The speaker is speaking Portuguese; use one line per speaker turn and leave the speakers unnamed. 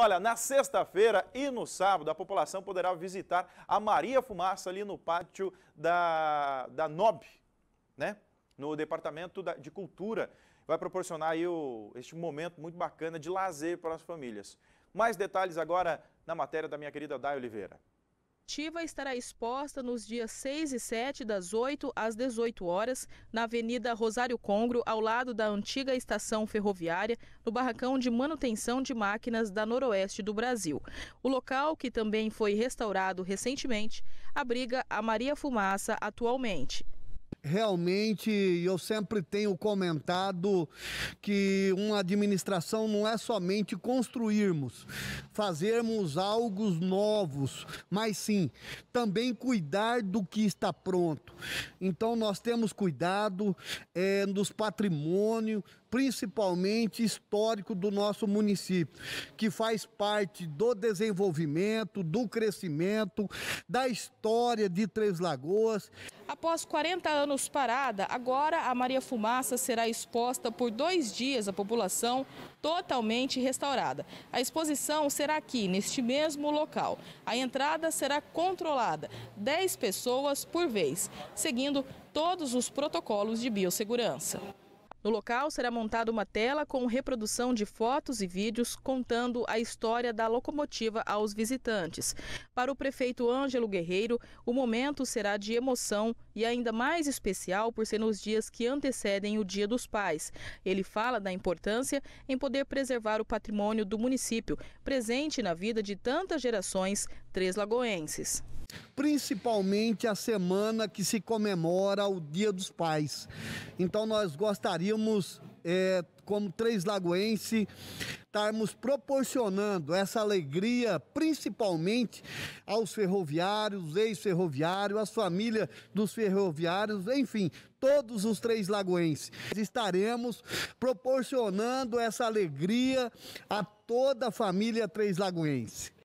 Olha, na sexta-feira e no sábado, a população poderá visitar a Maria Fumaça ali no pátio da, da NOB, né? no Departamento de Cultura. Vai proporcionar aí o, este momento muito bacana de lazer para as famílias. Mais detalhes agora na matéria da minha querida Day Oliveira
coletiva estará exposta nos dias 6 e 7, das 8 às 18 horas, na Avenida Rosário Congro, ao lado da antiga estação ferroviária, no barracão de manutenção de máquinas da Noroeste do Brasil. O local, que também foi restaurado recentemente, abriga a Maria Fumaça atualmente
realmente eu sempre tenho comentado que uma administração não é somente construirmos, fazermos algo novos, mas sim também cuidar do que está pronto. Então nós temos cuidado é, dos principalmente histórico do nosso município, que faz parte do desenvolvimento, do crescimento, da história de
Três Lagoas. Após 40 anos parada, agora a Maria Fumaça será exposta por dois dias à população totalmente restaurada. A exposição será aqui, neste mesmo local. A entrada será controlada, 10 pessoas por vez, seguindo todos os protocolos de biossegurança. No local será montada uma tela com reprodução de fotos e vídeos contando a história da locomotiva aos visitantes. Para o prefeito Ângelo Guerreiro, o momento será de emoção e ainda mais especial por ser nos dias que antecedem o Dia dos Pais. Ele fala da importância em poder preservar o patrimônio do município, presente na vida de tantas gerações três lagoenses. Principalmente
a semana que se comemora o Dia dos Pais. Então nós gostaríamos é, como Três Lagoense, estarmos proporcionando essa alegria, principalmente aos ferroviários, ex-ferroviários, às famílias dos ferroviários, enfim, todos os Três Lagoenses. Estaremos proporcionando essa alegria a toda a família Três Lagoense.